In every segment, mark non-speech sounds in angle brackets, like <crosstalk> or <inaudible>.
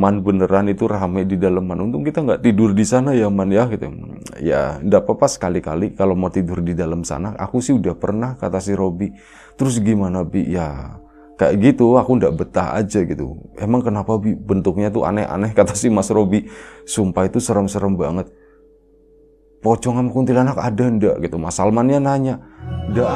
man beneran itu rame di dalam man untung kita nggak tidur di sana ya man ya gitu ya nggak apa-apa sekali-kali kalau mau tidur di dalam sana aku sih udah pernah kata si Robi terus gimana bi ya kayak gitu aku ndak betah aja gitu emang kenapa bi bentuknya tuh aneh-aneh <laughs> kata si Mas Robi sumpah itu serem-serem banget pocong sama kuntilanak ada ndak gitu Mas Salmannya nanya ndak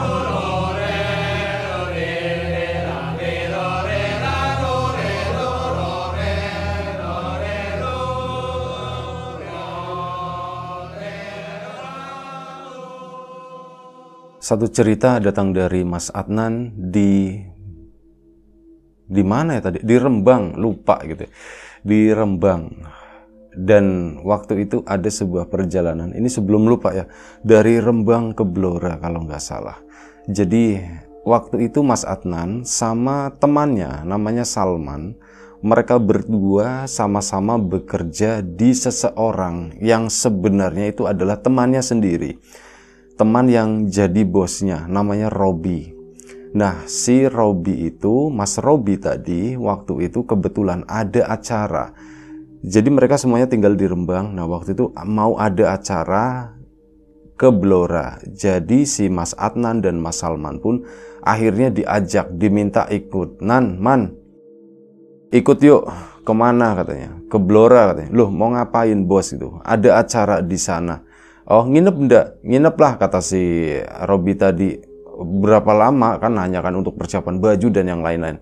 Satu cerita datang dari Mas Adnan di di mana ya tadi? Di Rembang, lupa gitu. Ya. Di Rembang. Dan waktu itu ada sebuah perjalanan. Ini sebelum lupa ya. Dari Rembang ke Blora kalau nggak salah. Jadi waktu itu Mas Adnan sama temannya namanya Salman mereka berdua sama-sama bekerja di seseorang yang sebenarnya itu adalah temannya sendiri teman yang jadi bosnya namanya Robi. Nah, si Robi itu, Mas Robi tadi waktu itu kebetulan ada acara. Jadi mereka semuanya tinggal di Rembang. Nah, waktu itu mau ada acara ke Blora. Jadi si Mas Adnan dan Mas Salman pun akhirnya diajak, diminta ikut. Nan, man, ikut yuk. Kemana katanya? Ke Blora katanya. Loh, mau ngapain bos itu? Ada acara di sana oh nginep ndak nginep lah kata si Robi tadi berapa lama kan hanya kan untuk persiapan baju dan yang lain-lain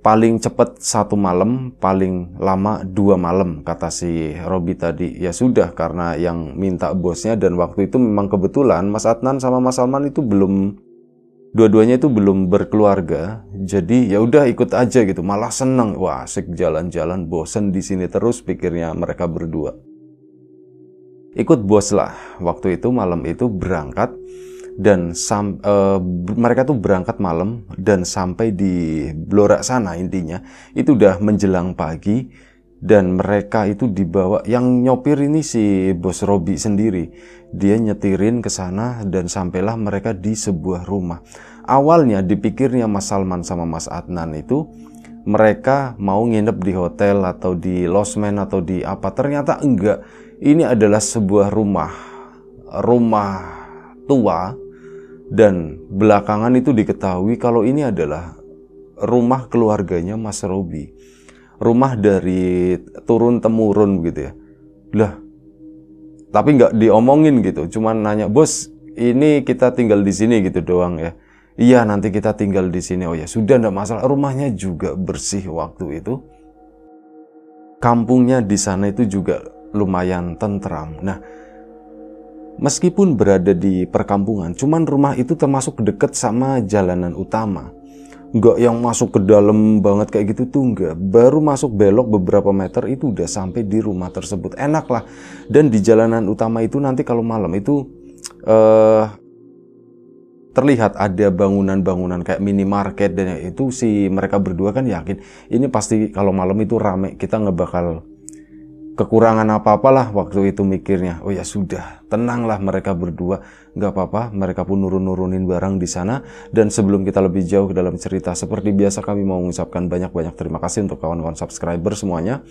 paling cepat satu malam paling lama dua malam kata si Robi tadi ya sudah karena yang minta bosnya dan waktu itu memang kebetulan Mas Adnan sama Mas Salman itu belum dua-duanya itu belum berkeluarga jadi ya udah ikut aja gitu malah seneng wah asik jalan-jalan bosen di sini terus pikirnya mereka berdua Ikut bos lah. Waktu itu malam itu berangkat dan sam, e, mereka tuh berangkat malam dan sampai di Blora sana intinya itu udah menjelang pagi dan mereka itu dibawa yang nyopir ini si bos Robi sendiri dia nyetirin ke sana dan sampailah mereka di sebuah rumah awalnya dipikirnya Mas Salman sama Mas Adnan itu mereka mau nginep di hotel atau di losmen atau di apa ternyata enggak ini adalah sebuah rumah, rumah tua dan belakangan itu diketahui kalau ini adalah rumah keluarganya Mas Robi. Rumah dari turun temurun gitu ya. Lah, tapi nggak diomongin gitu, cuman nanya, "Bos, ini kita tinggal di sini gitu doang ya." Iya, nanti kita tinggal di sini. Oh ya, sudah ndak masalah. Rumahnya juga bersih waktu itu. Kampungnya di sana itu juga lumayan tentram. Nah, meskipun berada di perkampungan, cuman rumah itu termasuk deket sama jalanan utama. Enggak yang masuk ke dalam banget kayak gitu tuh enggak. Baru masuk belok beberapa meter itu udah sampai di rumah tersebut. Enak lah. Dan di jalanan utama itu nanti kalau malam itu uh, terlihat ada bangunan-bangunan kayak minimarket dan itu si mereka berdua kan yakin ini pasti kalau malam itu rame kita nggak bakal kekurangan apa-apalah waktu itu mikirnya. Oh ya sudah, tenanglah mereka berdua. Nggak apa-apa, mereka pun nurun-nurunin barang di sana. Dan sebelum kita lebih jauh ke dalam cerita, seperti biasa kami mau mengucapkan banyak-banyak terima kasih untuk kawan-kawan subscriber semuanya.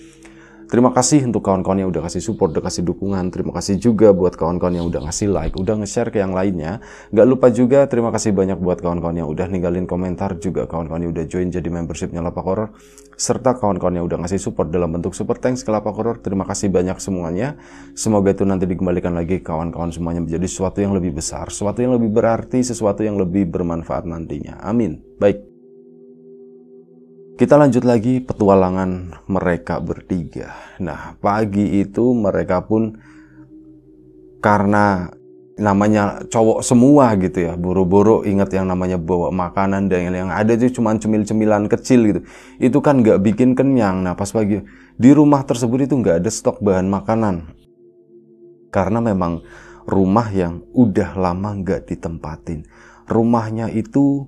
Terima kasih untuk kawan-kawan yang udah kasih support, udah kasih dukungan. Terima kasih juga buat kawan-kawan yang udah ngasih like, udah nge-share ke yang lainnya. Gak lupa juga terima kasih banyak buat kawan-kawan yang udah ninggalin komentar juga, kawan-kawan yang udah join jadi membershipnya Lapak Horror, serta kawan-kawan yang udah ngasih support dalam bentuk super thanks ke Lapak Horror. Terima kasih banyak semuanya. Semoga itu nanti dikembalikan lagi kawan-kawan semuanya menjadi sesuatu yang lebih besar, sesuatu yang lebih berarti, sesuatu yang lebih bermanfaat nantinya. Amin. Baik. Kita lanjut lagi petualangan mereka bertiga. Nah, pagi itu mereka pun karena namanya cowok semua gitu ya, buru-buru ingat yang namanya bawa makanan dan yang ada itu cuma cemil-cemilan kecil gitu. Itu kan nggak bikin kenyang. Nah, pas pagi di rumah tersebut itu nggak ada stok bahan makanan. Karena memang rumah yang udah lama nggak ditempatin. Rumahnya itu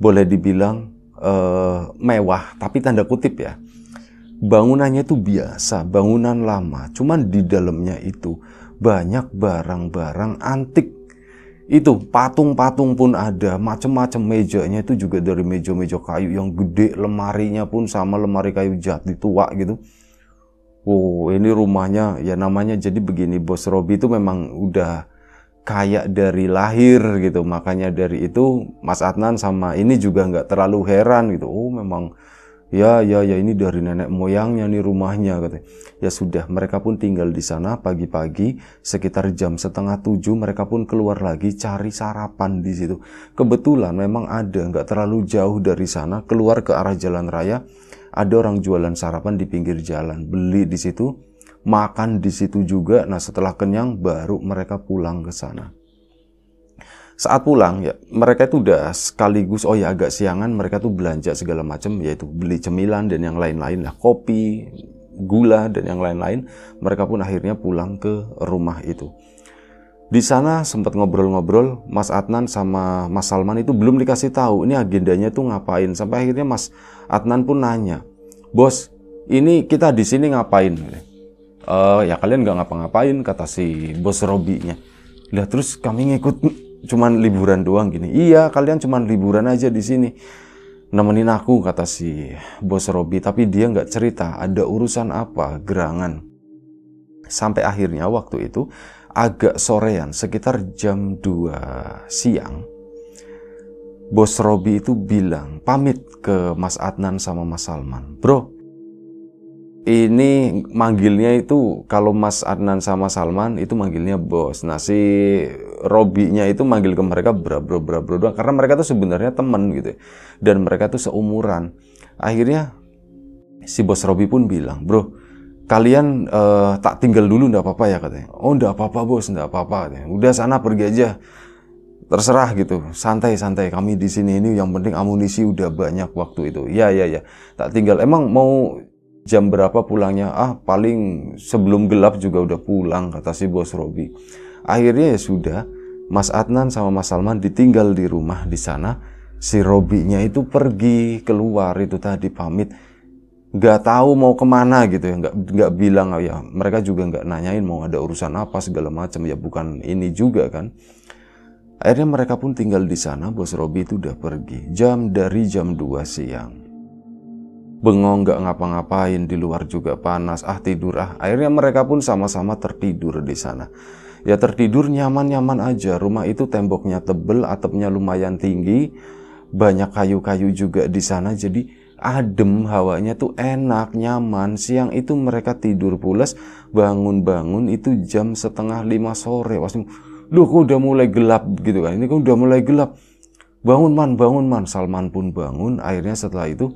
boleh dibilang uh, mewah, tapi tanda kutip ya. Bangunannya itu biasa, bangunan lama, cuman di dalamnya itu banyak barang-barang antik. Itu patung-patung pun ada, macam-macam mejanya itu juga dari meja-meja kayu yang gede, lemarinya pun sama lemari kayu jati tua gitu. Oh, ini rumahnya ya namanya jadi begini, Bos Robi itu memang udah kayak dari lahir gitu makanya dari itu Mas Adnan sama ini juga nggak terlalu heran gitu oh memang ya ya ya ini dari nenek moyangnya nih rumahnya katanya ya sudah mereka pun tinggal di sana pagi-pagi sekitar jam setengah tujuh mereka pun keluar lagi cari sarapan di situ kebetulan memang ada nggak terlalu jauh dari sana keluar ke arah jalan raya ada orang jualan sarapan di pinggir jalan beli di situ makan di situ juga. Nah, setelah kenyang baru mereka pulang ke sana. Saat pulang ya, mereka itu udah sekaligus oh ya agak siangan mereka tuh belanja segala macam yaitu beli cemilan dan yang lain-lain lah, kopi, gula dan yang lain-lain. Mereka pun akhirnya pulang ke rumah itu. Di sana sempat ngobrol-ngobrol, Mas Adnan sama Mas Salman itu belum dikasih tahu ini agendanya tuh ngapain. Sampai akhirnya Mas Adnan pun nanya, "Bos, ini kita di sini ngapain?" uh, ya kalian nggak ngapa-ngapain kata si bos Robinya lah terus kami ngikut cuman liburan doang gini iya kalian cuman liburan aja di sini nemenin aku kata si bos Robi tapi dia nggak cerita ada urusan apa gerangan sampai akhirnya waktu itu agak sorean sekitar jam 2 siang bos Robi itu bilang pamit ke Mas Adnan sama Mas Salman bro ini manggilnya itu kalau Mas Adnan sama Salman itu manggilnya bos. Nah si Robinya itu manggil ke mereka bro bro bro bro doang karena mereka tuh sebenarnya temen gitu ya. dan mereka tuh seumuran. Akhirnya si bos Robi pun bilang bro kalian uh, tak tinggal dulu ndak apa-apa ya katanya. Oh ndak apa-apa bos ndak apa-apa katanya. Udah sana pergi aja terserah gitu santai santai kami di sini ini yang penting amunisi udah banyak waktu itu ya ya ya tak tinggal emang mau jam berapa pulangnya ah paling sebelum gelap juga udah pulang kata si bos Robi akhirnya ya sudah Mas Adnan sama Mas Salman ditinggal di rumah di sana si Robinya itu pergi keluar itu tadi pamit Gak tahu mau kemana gitu ya nggak nggak bilang oh ya mereka juga gak nanyain mau ada urusan apa segala macam ya bukan ini juga kan akhirnya mereka pun tinggal di sana bos Robi itu udah pergi jam dari jam 2 siang bengong gak ngapa-ngapain di luar juga panas ah tidur ah akhirnya mereka pun sama-sama tertidur di sana ya tertidur nyaman-nyaman aja rumah itu temboknya tebel atapnya lumayan tinggi banyak kayu-kayu juga di sana jadi adem hawanya tuh enak nyaman siang itu mereka tidur pulas bangun-bangun itu jam setengah lima sore pasti duh kok udah mulai gelap gitu kan ini kok udah mulai gelap bangun man bangun man Salman pun bangun akhirnya setelah itu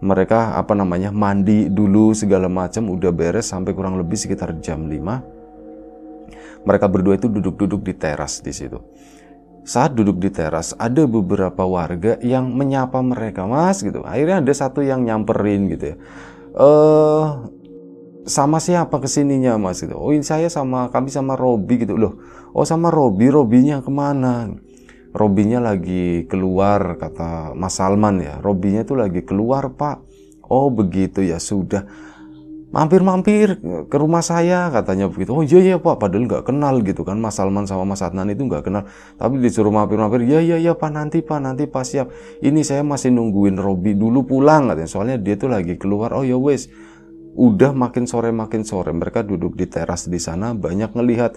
mereka apa namanya mandi dulu segala macam udah beres sampai kurang lebih sekitar jam 5 mereka berdua itu duduk-duduk di teras di situ saat duduk di teras ada beberapa warga yang menyapa mereka mas gitu akhirnya ada satu yang nyamperin gitu ya eh sama siapa kesininya mas gitu oh ini saya sama kami sama Robi gitu loh oh sama Robi Robinya kemana Robinya lagi keluar kata Mas Salman ya Robinya tuh lagi keluar pak oh begitu ya sudah mampir-mampir ke rumah saya katanya begitu oh iya iya pak padahal nggak kenal gitu kan Mas Salman sama Mas Adnan itu nggak kenal tapi disuruh mampir-mampir iya iya iya pak nanti pak nanti pak siap ini saya masih nungguin Robi dulu pulang katanya soalnya dia tuh lagi keluar oh ya wes udah makin sore makin sore mereka duduk di teras di sana banyak ngelihat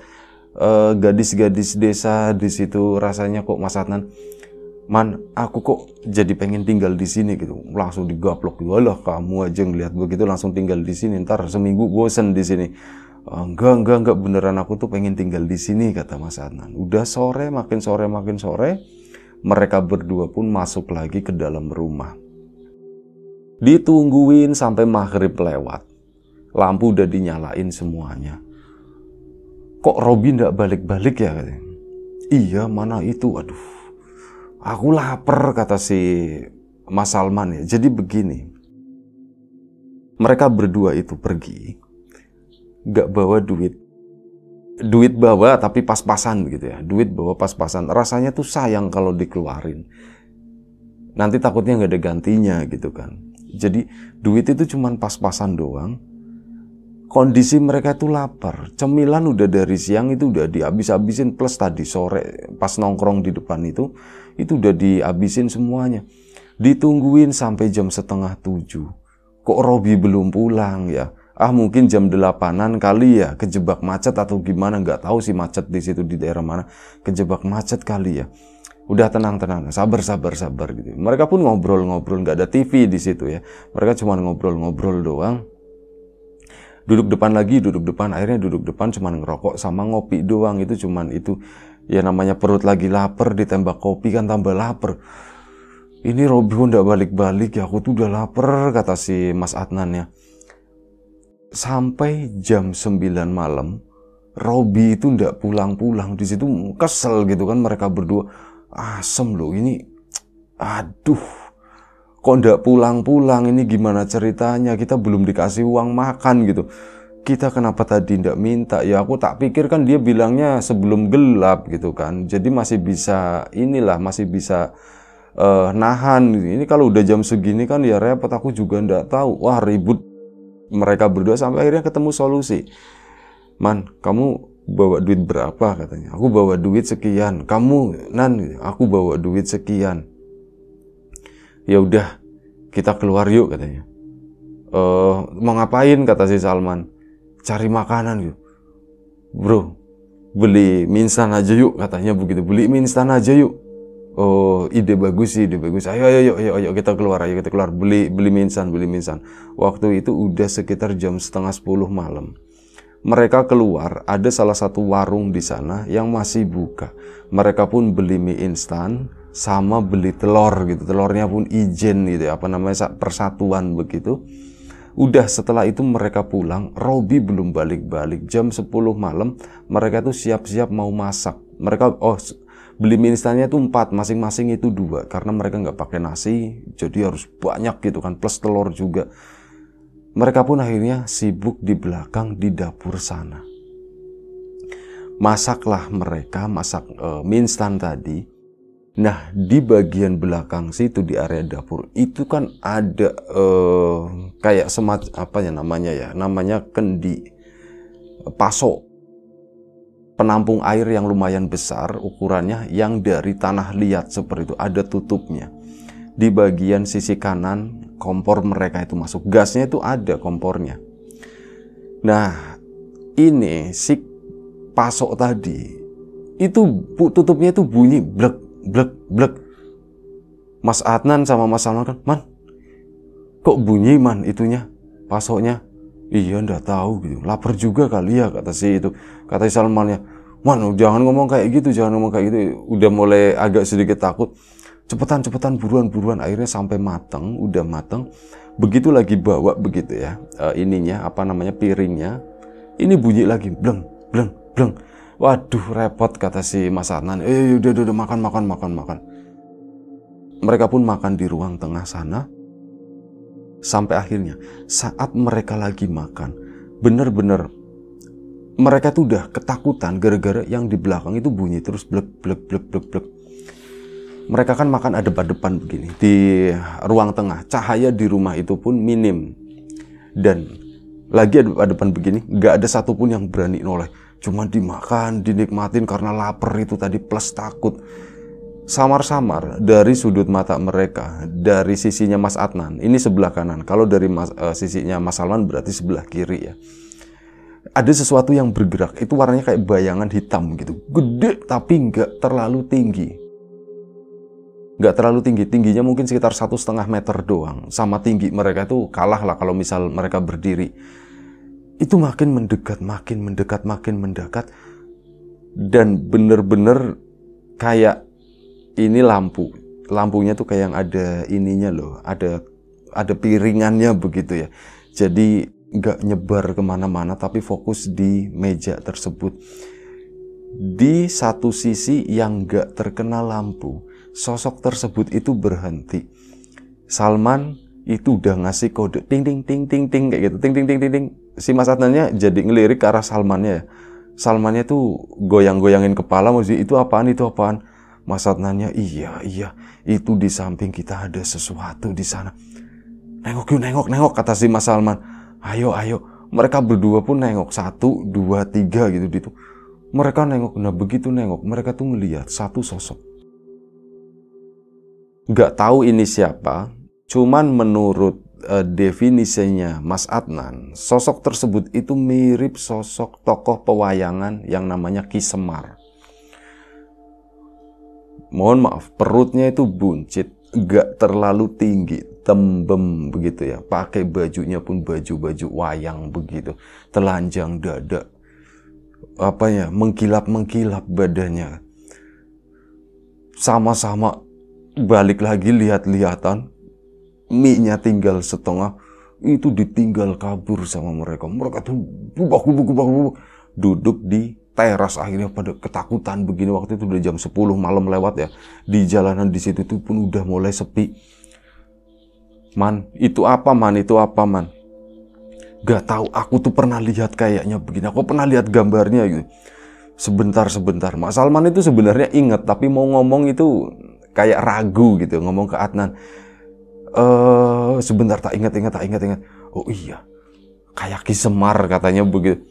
Eh, gadis-gadis uh, desa di situ rasanya kok Mas Adnan man aku kok jadi pengen tinggal di sini gitu langsung digaplok ya lah kamu aja ngelihat begitu langsung tinggal di sini ntar seminggu bosen di sini eh, enggak enggak enggak beneran aku tuh pengen tinggal di sini kata Mas Adnan udah sore makin sore makin sore mereka berdua pun masuk lagi ke dalam rumah ditungguin sampai maghrib lewat lampu udah dinyalain semuanya kok Robi ndak balik-balik ya Iya mana itu aduh aku lapar kata si Mas Salman ya jadi begini mereka berdua itu pergi gak bawa duit duit bawa tapi pas-pasan gitu ya duit bawa pas-pasan rasanya tuh sayang kalau dikeluarin nanti takutnya nggak ada gantinya gitu kan jadi duit itu cuman pas-pasan doang kondisi mereka itu lapar. Cemilan udah dari siang itu udah dihabis-habisin plus tadi sore pas nongkrong di depan itu itu udah dihabisin semuanya. Ditungguin sampai jam setengah tujuh. Kok Robi belum pulang ya? Ah mungkin jam delapanan kali ya kejebak macet atau gimana nggak tahu sih macet di situ di daerah mana kejebak macet kali ya udah tenang tenang sabar sabar sabar gitu mereka pun ngobrol ngobrol nggak ada TV di situ ya mereka cuma ngobrol ngobrol doang duduk depan lagi duduk depan akhirnya duduk depan cuman ngerokok sama ngopi doang itu cuman itu ya namanya perut lagi lapar ditembak kopi kan tambah lapar ini Robi udah balik-balik ya aku tuh udah lapar kata si Mas Adnan ya sampai jam 9 malam Robi itu ndak pulang-pulang di situ kesel gitu kan mereka berdua asem loh ini aduh kok ndak pulang-pulang ini gimana ceritanya kita belum dikasih uang makan gitu kita kenapa tadi ndak minta ya aku tak pikir kan dia bilangnya sebelum gelap gitu kan jadi masih bisa inilah masih bisa uh, nahan gitu. ini kalau udah jam segini kan ya repot aku juga ndak tahu wah ribut mereka berdua sampai akhirnya ketemu solusi man kamu bawa duit berapa katanya aku bawa duit sekian kamu nan gitu. aku bawa duit sekian ya udah kita keluar yuk katanya e, mau ngapain kata si Salman cari makanan yuk, bro beli minstan aja yuk katanya begitu beli minstan aja yuk oh ide bagus sih ide bagus ayo ayo ayo ayo kita keluar ayo kita keluar beli beli minstan beli minstan waktu itu udah sekitar jam setengah sepuluh malam mereka keluar, ada salah satu warung di sana yang masih buka. Mereka pun beli mie instan, sama beli telur gitu telurnya pun izin gitu ya, apa namanya persatuan begitu udah setelah itu mereka pulang Robi belum balik-balik jam 10 malam mereka tuh siap-siap mau masak mereka oh beli mie instannya itu empat masing-masing itu dua karena mereka nggak pakai nasi jadi harus banyak gitu kan plus telur juga mereka pun akhirnya sibuk di belakang di dapur sana masaklah mereka masak uh, mie instan tadi Nah, di bagian belakang situ di area dapur itu kan ada eh, kayak semat apa ya namanya ya? Namanya kendi eh, paso. Penampung air yang lumayan besar ukurannya yang dari tanah liat seperti itu, ada tutupnya. Di bagian sisi kanan kompor mereka itu masuk. Gasnya itu ada kompornya. Nah, ini si pasok tadi itu tutupnya itu bunyi blek blek blek Mas Adnan sama Mas Salman kan man kok bunyi man itunya pasoknya iya ndak tahu gitu lapar juga kali ya kata si itu kata si Salmannya man jangan ngomong kayak gitu jangan ngomong kayak gitu udah mulai agak sedikit takut cepetan cepetan buruan buruan akhirnya sampai mateng udah mateng begitu lagi bawa begitu ya uh, ininya apa namanya piringnya ini bunyi lagi bleng bleng bleng Waduh repot kata si Mas Anan. Eh, eh udah udah makan makan makan makan. Mereka pun makan di ruang tengah sana. Sampai akhirnya saat mereka lagi makan, bener-bener mereka tuh udah ketakutan gara-gara yang di belakang itu bunyi terus blek blek blek blek blek. Mereka kan makan ada depan begini di ruang tengah. Cahaya di rumah itu pun minim dan lagi ada depan begini, nggak ada satupun yang berani noleh Cuma dimakan, dinikmatin karena lapar itu tadi plus takut. Samar-samar dari sudut mata mereka, dari sisinya Mas Adnan, ini sebelah kanan. Kalau dari mas, uh, sisinya Mas Salman berarti sebelah kiri ya. Ada sesuatu yang bergerak, itu warnanya kayak bayangan hitam gitu. Gede tapi nggak terlalu tinggi nggak terlalu tinggi tingginya mungkin sekitar satu setengah meter doang sama tinggi mereka itu kalah lah kalau misal mereka berdiri itu makin mendekat, makin mendekat, makin mendekat, dan bener-bener kayak ini lampu. Lampunya tuh kayak yang ada ininya loh, ada ada piringannya begitu ya. Jadi nggak nyebar kemana-mana, tapi fokus di meja tersebut. Di satu sisi yang nggak terkena lampu, sosok tersebut itu berhenti. Salman itu udah ngasih kode ting ting ting ting ting kayak gitu, ting ting ting ting ting si Mas Adnannya jadi ngelirik ke arah Salmannya ya. Salmannya tuh goyang-goyangin kepala maksudnya itu apaan itu apaan. Mas Adnannya iya iya itu di samping kita ada sesuatu di sana. Nengok yuk nengok nengok kata si Mas Salman. Ayo ayo mereka berdua pun nengok satu dua tiga gitu gitu. Mereka nengok nah begitu nengok mereka tuh melihat satu sosok. Gak tahu ini siapa, cuman menurut uh, definisinya Mas Adnan, sosok tersebut itu mirip sosok tokoh pewayangan yang namanya Ki Semar. Mohon maaf, perutnya itu buncit, gak terlalu tinggi, tembem begitu ya. Pakai bajunya pun baju-baju wayang begitu, telanjang dada. Apa ya, mengkilap-mengkilap badannya. Sama-sama balik lagi lihat-lihatan, mie-nya tinggal setengah itu ditinggal kabur sama mereka mereka tuh gubak gubuk gubak gubuk duduk di teras akhirnya pada ketakutan begini waktu itu udah jam 10 malam lewat ya di jalanan di situ tuh pun udah mulai sepi man itu apa man itu apa man gak tahu aku tuh pernah lihat kayaknya begini aku pernah lihat gambarnya gitu sebentar sebentar Mas Salman itu sebenarnya inget tapi mau ngomong itu kayak ragu gitu ngomong ke Adnan uh, sebentar tak ingat ingat tak ingat ingat oh iya kayak Semar katanya begitu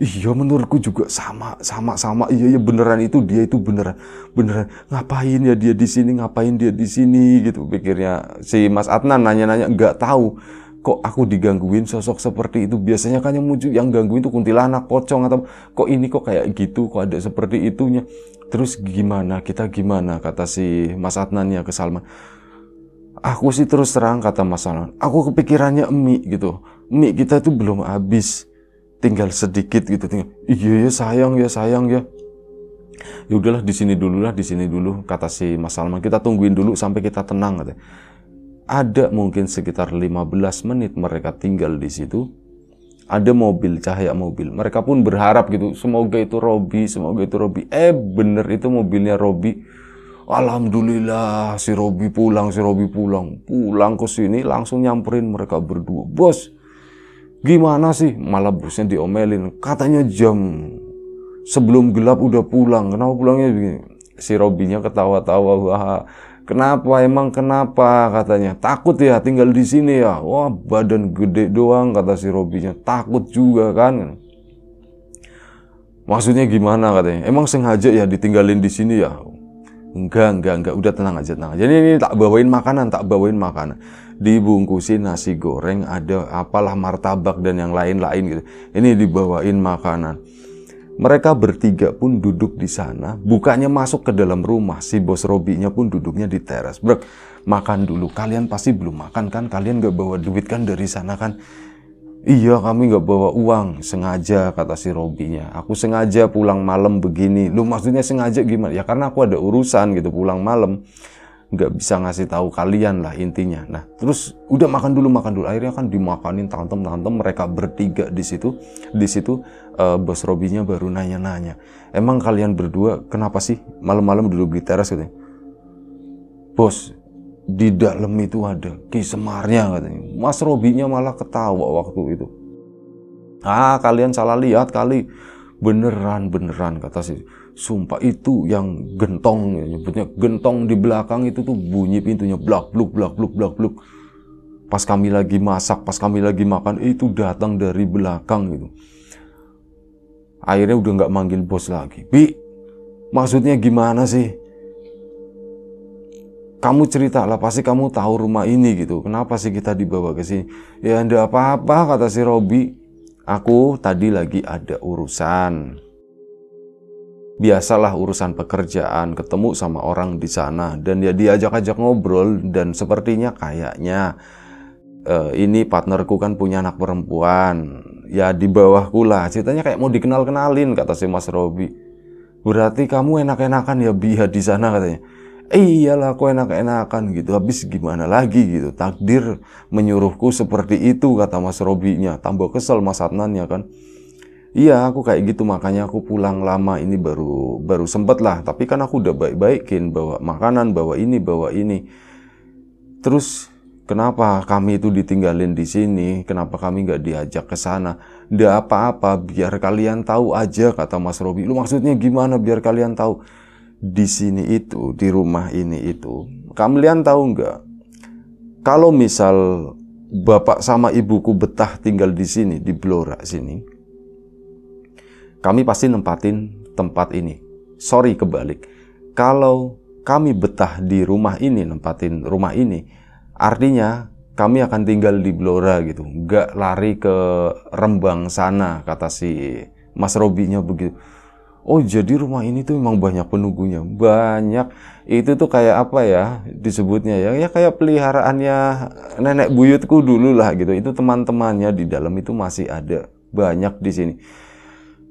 iya menurutku juga sama sama sama iya iya beneran itu dia itu beneran beneran ngapain ya dia di sini ngapain dia di sini gitu pikirnya si Mas Adnan nanya-nanya nggak tahu kok aku digangguin sosok seperti itu biasanya kan yang muncul yang gangguin itu kuntilanak pocong atau kok ini kok kayak gitu kok ada seperti itunya terus gimana kita gimana kata si Mas Adnan ya ke Salman Aku sih terus terang kata Mas Alon, aku kepikirannya emi gitu. Emi kita itu belum habis, tinggal sedikit gitu. Tinggal, iya ya sayang ya sayang ya. Ya udahlah di sini dulu lah, di sini dulu kata si Mas Salman. Kita tungguin dulu sampai kita tenang katanya. Ada mungkin sekitar 15 menit mereka tinggal di situ. Ada mobil cahaya mobil. Mereka pun berharap gitu, semoga itu Robi, semoga itu Robi. Eh bener itu mobilnya Robi Alhamdulillah si Robi pulang, si Robi pulang. Pulang ke sini langsung nyamperin mereka berdua. Bos, gimana sih? Malah bosnya diomelin. Katanya jam sebelum gelap udah pulang. Kenapa pulangnya begini? Si Robinya ketawa-tawa. Wah, Kenapa emang kenapa katanya takut ya tinggal di sini ya wah badan gede doang kata si Robinya takut juga kan maksudnya gimana katanya emang sengaja ya ditinggalin di sini ya Enggak, enggak, enggak. Udah tenang aja, tenang aja. ini ini tak bawain makanan, tak bawain makanan. Dibungkusin nasi goreng, ada apalah martabak dan yang lain-lain gitu. Ini dibawain makanan. Mereka bertiga pun duduk di sana, bukannya masuk ke dalam rumah. Si bos Robinya pun duduknya di teras. Brek, makan dulu. Kalian pasti belum makan kan? Kalian gak bawa duit kan dari sana kan? Iya kami gak bawa uang Sengaja kata si Robinya Aku sengaja pulang malam begini Lu maksudnya sengaja gimana? Ya karena aku ada urusan gitu pulang malam Gak bisa ngasih tahu kalian lah intinya Nah terus udah makan dulu makan dulu Akhirnya kan dimakanin tantem-tantem mereka bertiga di situ Di situ uh, bos Robinya baru nanya-nanya Emang kalian berdua kenapa sih malam-malam duduk di teras gitu, Bos di dalam itu ada Ki Semarnya katanya. Mas Robinya malah ketawa waktu itu. Ah, kalian salah lihat kali. Beneran, beneran kata si Sumpah itu yang gentong nyebutnya gentong di belakang itu tuh bunyi pintunya blak bluk blak bluk blak bluk. Pas kami lagi masak, pas kami lagi makan itu datang dari belakang gitu. Akhirnya udah nggak manggil bos lagi. Bi, maksudnya gimana sih? kamu cerita lah pasti kamu tahu rumah ini gitu kenapa sih kita dibawa ke sini ya ada apa-apa kata si Robi aku tadi lagi ada urusan biasalah urusan pekerjaan ketemu sama orang di sana dan ya diajak-ajak ngobrol dan sepertinya kayaknya e, ini partnerku kan punya anak perempuan ya di bawah lah ceritanya kayak mau dikenal kenalin kata si Mas Robi berarti kamu enak-enakan ya biar ya, di sana katanya iyalah aku enak-enakan gitu habis gimana lagi gitu takdir menyuruhku seperti itu kata Mas Robinya tambah kesel Mas Adnan ya kan iya aku kayak gitu makanya aku pulang lama ini baru baru sempet lah tapi kan aku udah baik-baikin bawa makanan bawa ini bawa ini terus kenapa kami itu ditinggalin di sini kenapa kami nggak diajak ke sana ndak apa-apa biar kalian tahu aja kata Mas Robi lu maksudnya gimana biar kalian tahu di sini itu, di rumah ini itu. kalian tahu nggak? Kalau misal bapak sama ibuku betah tinggal di sini, di Blora sini, kami pasti nempatin tempat ini. Sorry kebalik. Kalau kami betah di rumah ini, nempatin rumah ini, artinya kami akan tinggal di Blora gitu, nggak lari ke Rembang sana, kata si Mas Robinya begitu oh jadi rumah ini tuh memang banyak penunggunya banyak itu tuh kayak apa ya disebutnya ya ya kayak peliharaannya nenek buyutku dulu lah gitu itu teman-temannya di dalam itu masih ada banyak di sini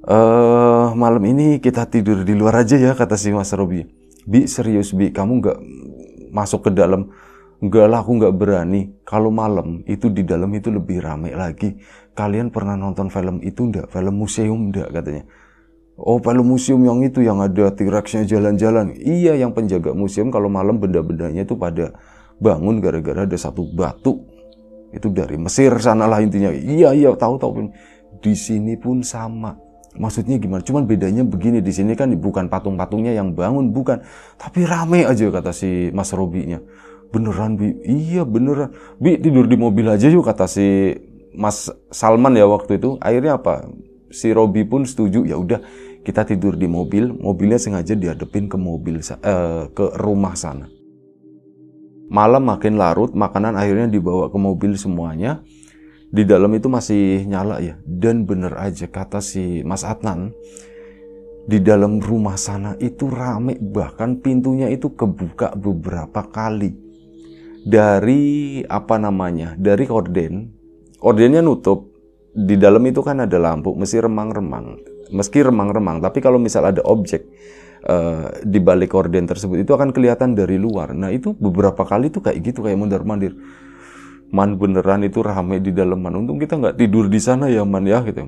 uh, malam ini kita tidur di luar aja ya kata si Mas Robi bi serius bi kamu nggak masuk ke dalam Enggak lah, aku nggak berani. Kalau malam itu di dalam itu lebih ramai lagi. Kalian pernah nonton film itu enggak Film museum enggak katanya? Oh, kalau museum yang itu yang ada t jalan-jalan. Iya, yang penjaga museum kalau malam benda-bendanya itu pada bangun gara-gara ada satu batu. Itu dari Mesir sanalah intinya. Iya, iya, tahu-tahu. pun Di sini pun sama. Maksudnya gimana? Cuman bedanya begini di sini kan bukan patung-patungnya yang bangun, bukan. Tapi rame aja kata si Mas Robi-nya. Beneran Bi? Iya beneran. Bi tidur di mobil aja yuk kata si Mas Salman ya waktu itu. Akhirnya apa? Si Robi pun setuju ya udah kita tidur di mobil mobilnya sengaja dihadepin ke mobil eh, ke rumah sana malam makin larut makanan akhirnya dibawa ke mobil semuanya di dalam itu masih nyala ya dan bener aja kata si Mas Adnan di dalam rumah sana itu rame bahkan pintunya itu kebuka beberapa kali dari apa namanya dari korden kordennya nutup di dalam itu kan ada lampu mesti remang-remang meski remang-remang tapi kalau misal ada objek uh, di balik korden tersebut itu akan kelihatan dari luar nah itu beberapa kali tuh kayak gitu kayak mundur mandir man beneran itu rame di dalam man untung kita nggak tidur di sana ya man ya gitu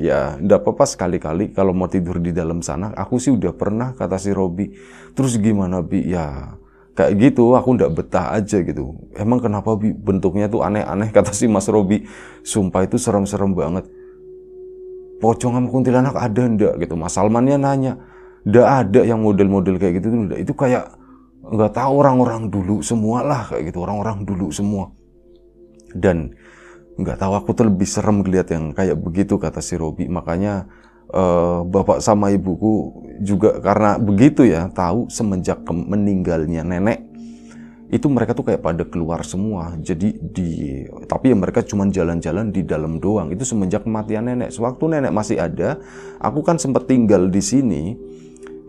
ya ndak apa-apa sekali-kali kalau mau tidur di dalam sana aku sih udah pernah kata si Robi terus gimana bi ya kayak gitu aku ndak betah aja gitu emang kenapa bi bentuknya tuh aneh-aneh kata si Mas Robi sumpah itu serem-serem banget pocong sama kuntilanak ada ndak gitu Mas Salmannya nanya ndak ada yang model-model kayak gitu tuh itu kayak nggak tahu orang-orang dulu semua lah kayak gitu orang-orang dulu semua dan nggak tahu aku tuh lebih serem ngeliat yang kayak begitu kata si Robi makanya uh, bapak sama ibuku juga karena begitu ya tahu semenjak meninggalnya nenek itu mereka tuh kayak pada keluar semua jadi di tapi ya mereka cuman jalan-jalan di dalam doang itu semenjak kematian nenek sewaktu nenek masih ada aku kan sempat tinggal di sini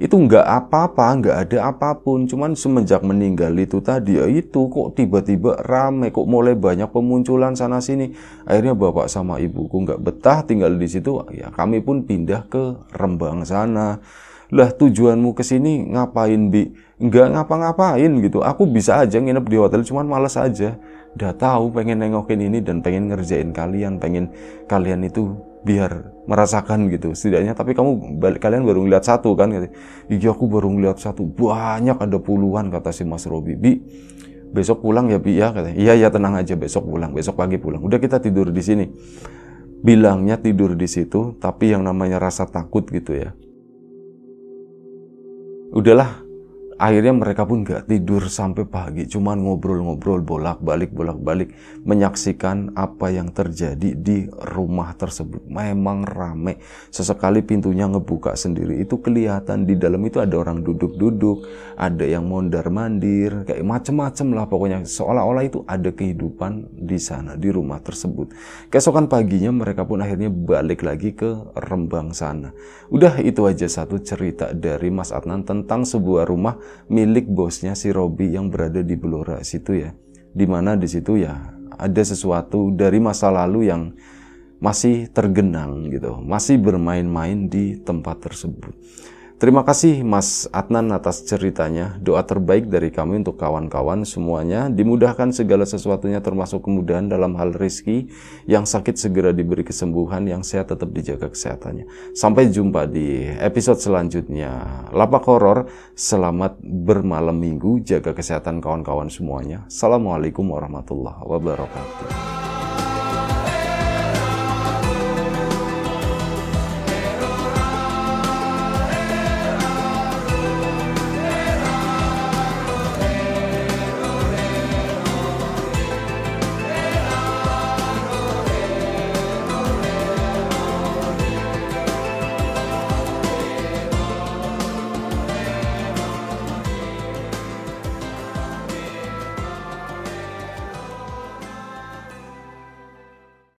itu nggak apa-apa nggak ada apapun cuman semenjak meninggal itu tadi ya itu kok tiba-tiba rame kok mulai banyak pemunculan sana sini akhirnya bapak sama ibuku nggak betah tinggal di situ ya kami pun pindah ke Rembang sana lah tujuanmu ke sini ngapain bi nggak ngapa-ngapain gitu aku bisa aja nginep di hotel cuman males aja udah tahu pengen nengokin ini dan pengen ngerjain kalian pengen kalian itu biar merasakan gitu setidaknya tapi kamu balik kalian baru ngeliat satu kan gitu. iya aku baru ngeliat satu banyak ada puluhan kata si Mas Robi bi besok pulang ya bi ya kata iya ya tenang aja besok pulang besok pagi pulang udah kita tidur di sini bilangnya tidur di situ tapi yang namanya rasa takut gitu ya udahlah Akhirnya mereka pun gak tidur sampai pagi, cuman ngobrol-ngobrol bolak-balik, bolak-balik menyaksikan apa yang terjadi di rumah tersebut. Memang rame, sesekali pintunya ngebuka sendiri. Itu kelihatan di dalam itu ada orang duduk-duduk, ada yang mondar-mandir, kayak macem-macem lah pokoknya. Seolah-olah itu ada kehidupan di sana, di rumah tersebut. Keesokan paginya mereka pun akhirnya balik lagi ke Rembang sana. Udah itu aja satu cerita dari Mas Adnan tentang sebuah rumah milik bosnya si Robi yang berada di Belora situ ya. Dimana di situ ya ada sesuatu dari masa lalu yang masih tergenang gitu, masih bermain-main di tempat tersebut. Terima kasih Mas Adnan atas ceritanya. Doa terbaik dari kami untuk kawan-kawan semuanya. Dimudahkan segala sesuatunya termasuk kemudahan dalam hal rizki. Yang sakit segera diberi kesembuhan, yang sehat tetap dijaga kesehatannya. Sampai jumpa di episode selanjutnya. Lapak Horor, selamat bermalam minggu. Jaga kesehatan kawan-kawan semuanya. Assalamualaikum warahmatullahi wabarakatuh.